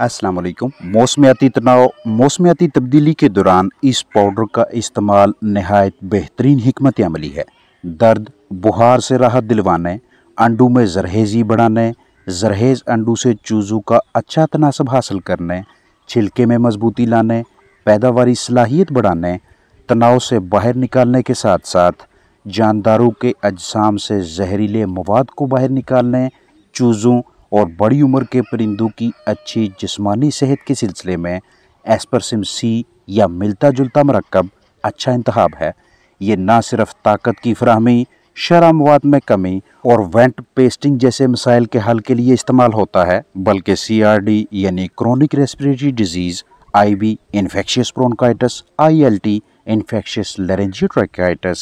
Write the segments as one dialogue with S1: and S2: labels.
S1: असलम मौसमियाती तनाव मौसमियाती तब्दीली के दौरान इस पाउडर का इस्तेमाल नहायत बेहतरीन हमत अमली है दर्द बुहार से राहत दिलवाने अंडू में जरहेजी बढ़ाने जरहेज अंडू से चूज़ों का अच्छा तनासब हासिल करने छिलके में मजबूती लाने पैदावारी सलाहियत बढ़ाने तनाव से बाहर निकालने के साथ साथ जानदारों के अजसाम से जहरीले मवाद को बाहर निकालने चूज़ों और बड़ी उम्र के परिंदों की अच्छी जिस्मानी सेहत के सिलसिले में एस्परसिम सी या मिलता जुलता मरकब अच्छा इंतब है ये ना सिर्फ ताकत की फ्राहमी शरामवाद में कमी और वेंट पेस्टिंग जैसे मसाइल के हल के लिए इस्तेमाल होता है बल्कि सीआरडी यानी chronic respiratory disease IB infectious bronchitis ILT infectious N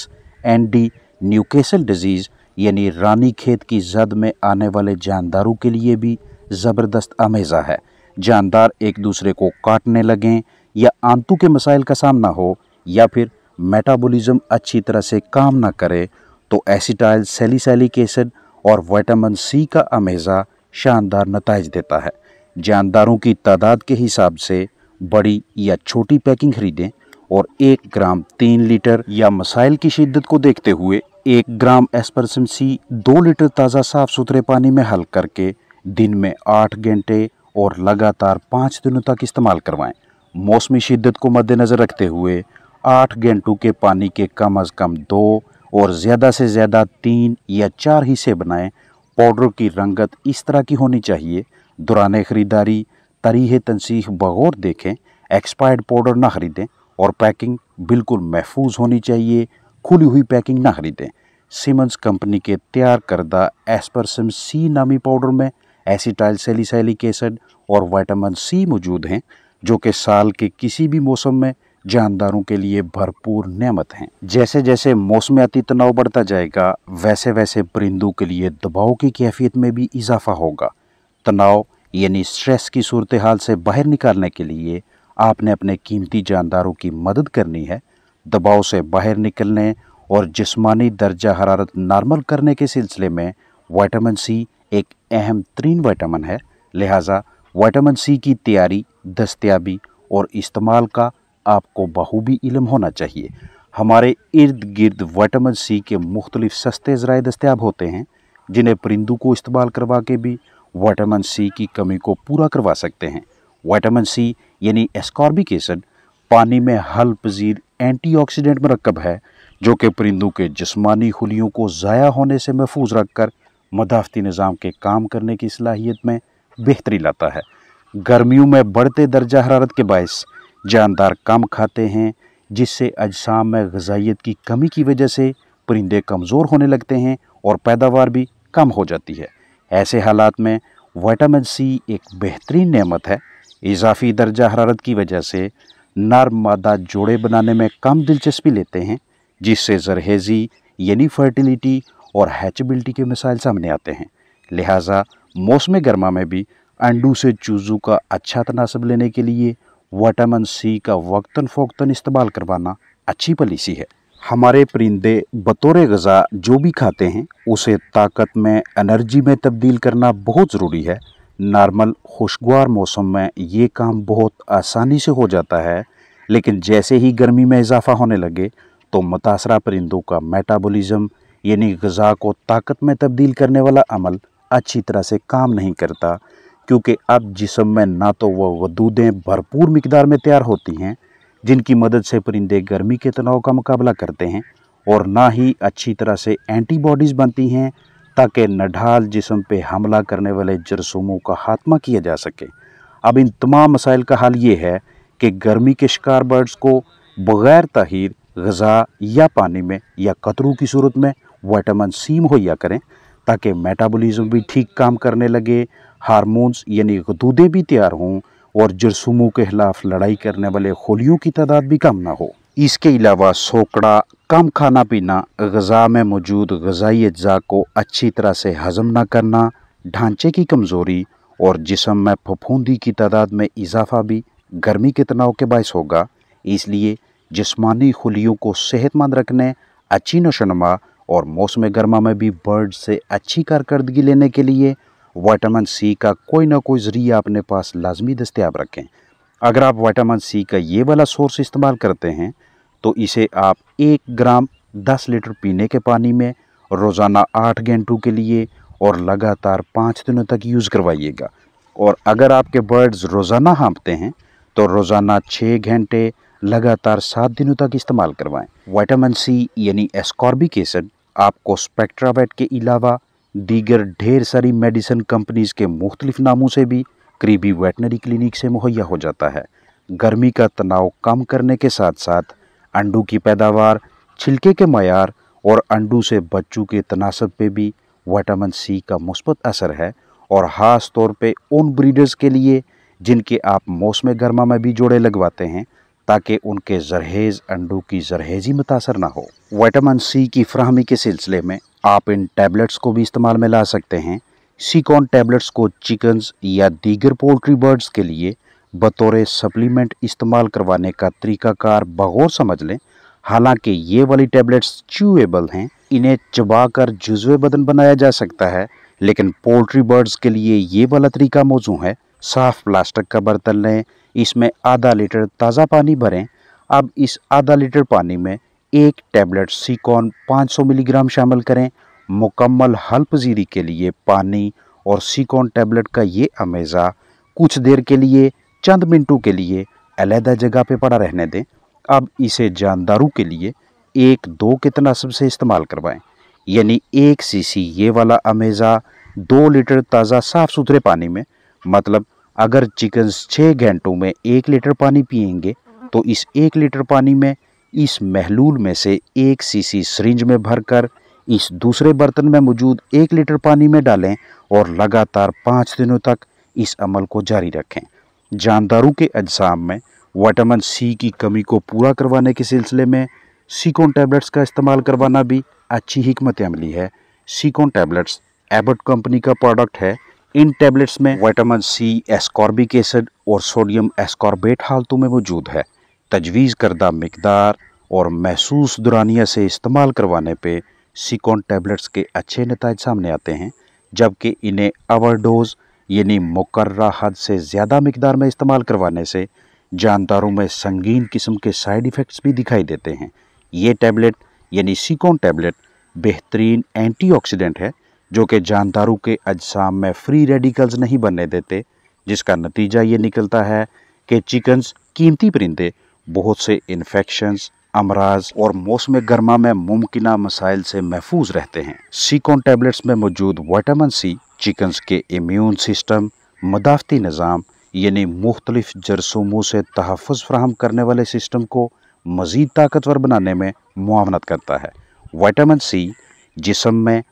S1: ND Newcastle disease यानी रानी खेत की जद में आने वाले जानदारों के लिए भी ज़बरदस्त आमेज़ा है जानदार एक दूसरे को काटने लगें या आंतू के मसाइल का सामना हो या फिर मेटाबॉलिज्म अच्छी तरह से काम ना करे तो एसिटाइल सेलिसैलिक एसिड और वाइटामिन सी का अमेज़ा शानदार नतज देता है जानदारों की तादाद के हिसाब से बड़ी या छोटी पैकिंग खरीदें और एक ग्राम तीन लीटर या मसाइल की शिद्दत को देखते हुए एक ग्राम एस्परसम सी दो लीटर ताज़ा साफ सुथरे पानी में हल करके दिन में आठ घंटे और लगातार पाँच दिनों तक इस्तेमाल करवाएं मौसमी शिद्दत को मद्देनज़र रखते हुए आठ घंटों के पानी के कम अज़ कम दो और ज़्यादा से ज़्यादा तीन या चार हिस्से बनाएं पाउडर की रंगत इस तरह की होनी चाहिए दुरान ख़रीदारी तरीह तनसीह बगौर देखें एक्सपायर्ड पाउडर ना ख़रीदें और पैकिंग बिल्कुल महफूज होनी चाहिए खुली हुई पैकिंग ना खरीदें सीमेंस कंपनी के तैयार करदा एस्परसम सी नामी पाउडर में एसिटाइल सेलिसैलिक एसिड और वाइटामिन सी मौजूद हैं जो कि साल के किसी भी मौसम में जानदारों के लिए भरपूर नमत हैं जैसे जैसे मौसमियाती तनाव बढ़ता जाएगा वैसे वैसे परिंदों के लिए दबाव की कैफियत में भी इजाफा होगा तनाव यानी स्ट्रेस की सूरत हाल से बाहर निकालने के लिए आपने अपने कीमती जानदारों की मदद करनी है दबाव से बाहर निकलने और जिस्मानी दर्जा हरारत नॉर्मल करने के सिलसिले में वाइटामिन सी एक अहम तरीन वाइटामिन है लिहाजा वाइटामिन सी की तैयारी दस्तियाबी और इस्तेमाल का आपको बहूबी इलम होना चाहिए हमारे इर्द गिर्द वाइटामिन सी के मुख्तलिफ सस्ते ज़रा दस्तियाब होते हैं जिन्हें परिंदू को इस्तेमाल करवा के भी वाइटामिन सी की कमी को पूरा करवा सकते हैं वाइटामिन सी यानी एस्कॉर्बिक एसिड पानी में हल पजीर एंटीऑक्सीडेंट मरकब है जो कि परिंदों के जिसमानी खुलियों को ज़ाया होने से महफूज रख कर मदाफती निज़ाम के काम करने की सलाहियत में बेहतरी लाता है गर्मियों में बढ़ते दर्जा हरारत के बायस जानदार कम खाते हैं जिससे अजसाम में गजाइत की कमी की वजह से परिंदे कमज़ोर होने लगते हैं और पैदावार भी कम हो जाती है ऐसे हालात में वाइटामिन सी एक बेहतरीन नमत है इजाफी दर्जा हरारत की वजह से नर मादा जोड़े बनाने में कम दिलचस्पी लेते हैं जिससे जरहेजी यानी फर्टिलिटी और हैचबिलिटी के मिसाइल सामने आते हैं लिहाजा मौसम गर्मा में भी अंडू से चूजू का अच्छा तनासब लेने के लिए वाटामिन सी का वक्ता फ़ोकता इस्तेमाल करवाना अच्छी पॉलिसी है हमारे परिंदे बतौर गज़ा जो भी खाते हैं उसे ताकत में एनर्जी में तब्दील करना बहुत ज़रूरी है नॉर्मल खुशगवार मौसम में ये काम बहुत आसानी से हो जाता है लेकिन जैसे ही गर्मी में इजाफा होने लगे तो मुतासरा परिंदों का मेटाबॉलिज्म यानी गज़ा को ताकत में तब्दील करने वाला अमल अच्छी तरह से काम नहीं करता क्योंकि अब जिसम में ना तो वह वदूदें भरपूर मकदार में तैयार होती हैं जिनकी मदद से परिंदे गर्मी के तनाव का मुकाबला करते हैं और ना ही अच्छी तरह से एंटीबॉडीज़ बनती हैं ताकि नढाल जिसम पे हमला करने वाले जरसूमों का खात्मा किया जा सके अब इन तमाम मसाइल का हल ये है कि गर्मी के शिकार बर्ड्स को बग़ैर तहीर गज़ा या पानी में या कतरू की सूरत में वाइटामिन सी मुहैया करें ताकि मेटाबॉलिज्म भी ठीक काम करने लगे हारमोन्स यानी गदूदे भी तैयार हों और जरसूमों के खिलाफ लड़ाई करने वाले खोलियों की तादाद भी कम ना हो इसके अलावा सोकड़ा कम खाना पीना गज़ा में मौजूद गज़ाई अज्जा को अच्छी तरह से हज़म न करना ढांचे की कमज़ोरी और जिसम में फफूंदी की तादाद में इजाफा भी गर्मी के तनाव के बायस होगा इसलिए जिसमानी खुलियों को सेहतमंद रखने अच्छी नशोनमा और मौसम गर्मा में भी बर्ड से अच्छी कारकर्दगी लेने के लिए वाइटामिन सी का कोई ना कोई ज़रिया अपने पास लाजमी दस्तियाब रखें अगर आप वाइटामिन सी का ये वाला सोर्स इस्तेमाल करते हैं तो इसे आप एक ग्राम दस लीटर पीने के पानी में रोज़ाना आठ घंटों के लिए और लगातार पाँच दिनों तक यूज़ करवाइएगा और अगर आपके बर्ड्स रोज़ाना हाँपते हैं तो रोज़ाना छः घंटे लगातार सात दिनों तक इस्तेमाल करवाएं वाइटामिन सी यानी एस्कॉर्बिक एसिड आपको स्पेक्ट्रावेट के अलावा दीगर ढेर सारी मेडिसिन कंपनीज़ के मुख्तलिफ नामों से भी करीबी वेटनरी क्लिनिक से मुहैया हो जाता है गर्मी का तनाव कम करने के साथ साथ अंडों की पैदावार छिलके के मैार और अंडों से बच्चों के तनासब पे भी वाइटामिन सी का मुस्बत असर है और ख़ास तौर पे उन ब्रीडर्स के लिए जिनके आप मौसम गर्मा में भी जोड़े लगवाते हैं ताकि उनके जरहेज़ अंडों की जरहेज़ी मुतासर ना हो वाइटामिन सी की फ्राहमी के सिलसिले में आप इन टैबलेट्स को भी इस्तेमाल में ला सकते हैं सीकॉन टैबलेट्स को चिकन्स या दीगर पोल्ट्री बर्ड्स के लिए बतौर सप्लीमेंट इस्तेमाल करवाने का तरीकाकार बगौर समझ लें हालांकि ये वाली टैबलेट्स च्यूएबल हैं इन्हें चबाकर जुजवे बदन बनाया जा सकता है लेकिन पोल्ट्री बर्ड्स के लिए ये वाला तरीका मौजू है साफ प्लास्टिक का बर्तन लें इसमें आधा लीटर ताज़ा पानी भरें अब इस आधा लीटर पानी में एक टैबलेट सीकॉन 500 मिलीग्राम शामिल करें मुकम्मल हल पजीरी के लिए पानी और सीकॉन टैबलेट का ये अमेज़ा कुछ देर के लिए चंद मिनटों के लिए अलहदा जगह पे पड़ा रहने दें अब इसे जानदारों के लिए एक दो के तनासब से इस्तेमाल करवाएं यानी एक सीसी ये वाला अमेज़ा दो लीटर ताज़ा साफ़ सुथरे पानी में मतलब अगर चिकन छः घंटों में एक लीटर पानी पियेंगे तो इस एक लीटर पानी में इस महलूल में से एक सीसी सरिंज में भरकर इस दूसरे बर्तन में मौजूद एक लीटर पानी में डालें और लगातार पाँच दिनों तक इस अमल को जारी रखें जानदारों के अज्जाम में वाइटामिन सी की कमी को पूरा करवाने के सिलसिले में सीकोन टैबलेट्स का इस्तेमाल करवाना भी अच्छी हमत अमली है सीकोन टैबलेट्स एबट कंपनी का प्रोडक्ट है इन टैबलेट्स में वाइटामिन सी एस्कॉर्बिक एसिड और सोडियम एस्कॉर्बेट हालतों में मौजूद है तजवीज़ करदा मकदार और महसूस दुरानिया से इस्तेमाल करवाने पर सिकोन टैबलेट्स के अच्छे नतज सामने आते हैं जबकि इन्हें डोज यानी मुकर हद से ज़्यादा मकदार में इस्तेमाल करवाने से जानदारों में संगीन किस्म के साइड इफ़ेक्ट्स भी दिखाई देते हैं ये टैबलेट यानी सिकोन टैबलेट बेहतरीन एंटीऑक्सीडेंट है जो कि जानदारों के अजसाम में फ्री रेडिकल्स नहीं बनने देते जिसका नतीजा ये निकलता है कि चिकन्स कीमती परिंदे बहुत से इन्फेक्शंस अमराज और मौसम गर्मा में मुमकिन मसाइल से महफूज रहते हैं सीकोन टैबलेट्स में मौजूद वाइटामिन सी चिकन्स के इम्यून सिस्टम मदाफती निज़ाम यानी मुख्तलिफ जरसूमों से तहफ़ फ्राहम करने वाले सिस्टम को मज़ीद ताकतवर बनाने में मुआवनत करता है वाइटामिन सी जिसम में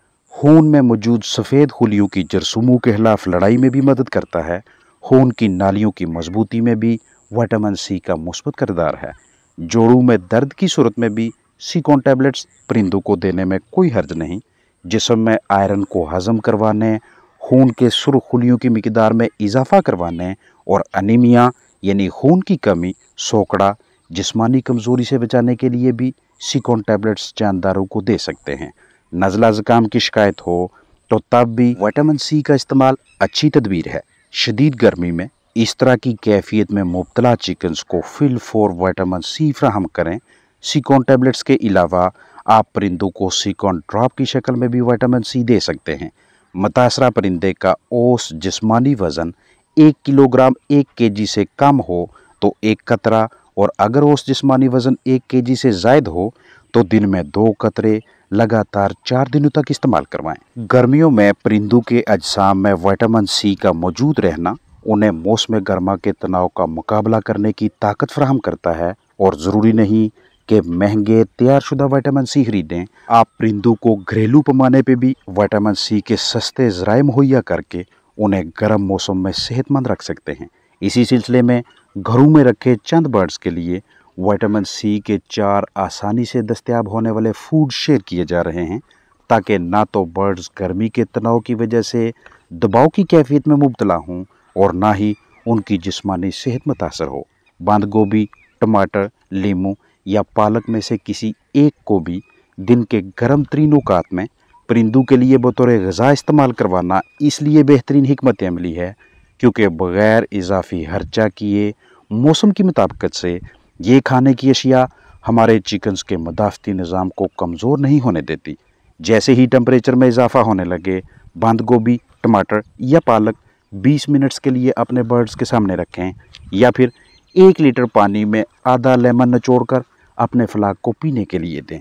S1: खून में मौजूद सफ़ेद खुलियों की जरसूमों के खिलाफ लड़ाई में भी मदद करता है खून की नालियों की मजबूती में भी वाइटामिन सी का मुस्बत करदार है जोड़ों में दर्द की सूरत में भी सीकॉन टैबलेट्स परिंदों को देने में कोई हर्ज नहीं जिसम में आयरन को हज़म करवाने खून के सुरखुलियों की मकदार में इजाफा करवाने और अनिमिया यानी खून की कमी सोकड़ा जिसमानी कमज़ोरी से बचाने के लिए भी सिकोन टैबलेट्स जानदारों को दे सकते हैं नज़ला ज़ुकाम की शिकायत हो तो तब भी वाइटामिन सी का इस्तेमाल अच्छी तदबीर है शदीद गर्मी में इस तरह की कैफियत में मुबतला चिकन्स को फिल फोर वाइटामिन सी फ्राहम करें सिकॉन टैबलेट्स के अलावा आप परिंदों को सिकॉन ड्रॉप की शक्ल में भी वाइटामिन सी दे सकते हैं मुतासरा परिंदे का ओस जिस्मानी वज़न एक किलोग्राम एक जी से कम हो तो एक कतरा और अगर ओस जिस्मानी वज़न एक जी से जायद हो तो दिन में दो कतरे लगातार चार दिनों तक इस्तेमाल करवाएं गर्मियों में परिंदों के अजसाम में वाइटामिन सी का मौजूद रहना उन्हें मौसम गर्मा के तनाव का मुकाबला करने की ताकत फ्राहम करता है और ज़रूरी नहीं कि महंगे तैयारशुदा वाइटामिन सी खरीदें आप परिंदों को घरेलू पैमाने पे भी वाइटामिन सी के सस्ते ज़राए मुहैया करके उन्हें गर्म मौसम में सेहतमंद रख सकते हैं इसी सिलसिले में घरों में रखे चंद बर्ड्स के लिए वाइटामिन सी के चार आसानी से दस्तियाब होने वाले फूड शेयर किए जा रहे हैं ताकि ना तो बर्ड्स गर्मी के तनाव की वजह से दबाव की कैफियत में मुबतला हों और ना ही उनकी जिस्मानी सेहत मुतासर हो बंद गोभी टमाटर लीमू या पालक में से किसी एक को भी दिन के गर्म तरीन अवकात में परिंदों के लिए बतौर गज़ा इस्तेमाल करवाना इसलिए बेहतरीन हमत अमली है क्योंकि बग़ैर इजाफी हर्चा किए मौसम की मुताबिक से ये खाने की अशिया हमारे चिकन्स के मदाफ़ती निज़ाम को कमज़ोर नहीं होने देती जैसे ही टम्परेचर में इजाफा होने लगे बंद गोभी टमाटर या पालक बीस मिनट्स के लिए अपने बर्ड्स के सामने रखें या फिर एक लीटर पानी में आधा लेमन निचोड़ कर अपने फ्लाक को पीने के लिए दें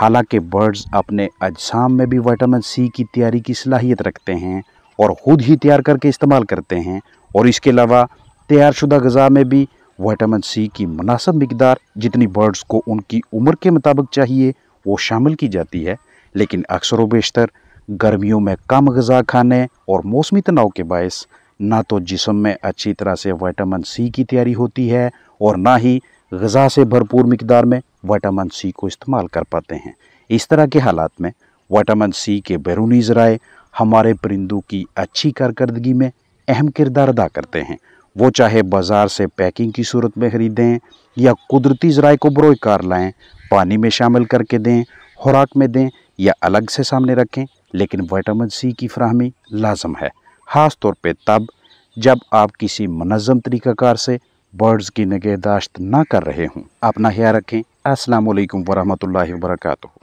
S1: हालांकि बर्ड्स अपने अजसाम में भी विटामिन सी की तैयारी की सलाहियत रखते हैं और ख़ुद ही तैयार करके इस्तेमाल करते हैं और इसके अलावा तैयारशुदा गज़ा में भी विटामिन सी की मुनासब मकदार जितनी बर्ड्स को उनकी उम्र के मुताबिक चाहिए वो शामिल की जाती है लेकिन अक्सर व बेशतर गर्मियों में कम गज़ा खाने और मौसमी तनाव के बायस ना तो जिसम में अच्छी तरह से वाइटामिन सी की तैयारी होती है और ना ही गज़ा से भरपूर मकदार में वाइटामिन सी को इस्तेमाल कर पाते हैं इस तरह के हालात में वाइटामिन सी के बैरूनी ज़राए हमारे परिंदों की अच्छी कारकर्दगी में अहम किरदार अदा करते हैं वो चाहे बाज़ार से पैकिंग की सूरत में ख़रीदें या कुदरती ज़राए को बरोकार लाएँ पानी में शामिल करके दें खुराक में दें या अलग से सामने रखें लेकिन विटामिन सी की फ्राहमी लाजम है ख़ास तौर पर तब जब आप किसी मनज़म तरीक़ाकार से बर्ड्स की नगहदाश्त ना कर रहे हों अपना ख्याल रखें असलकम वरहमल वर्का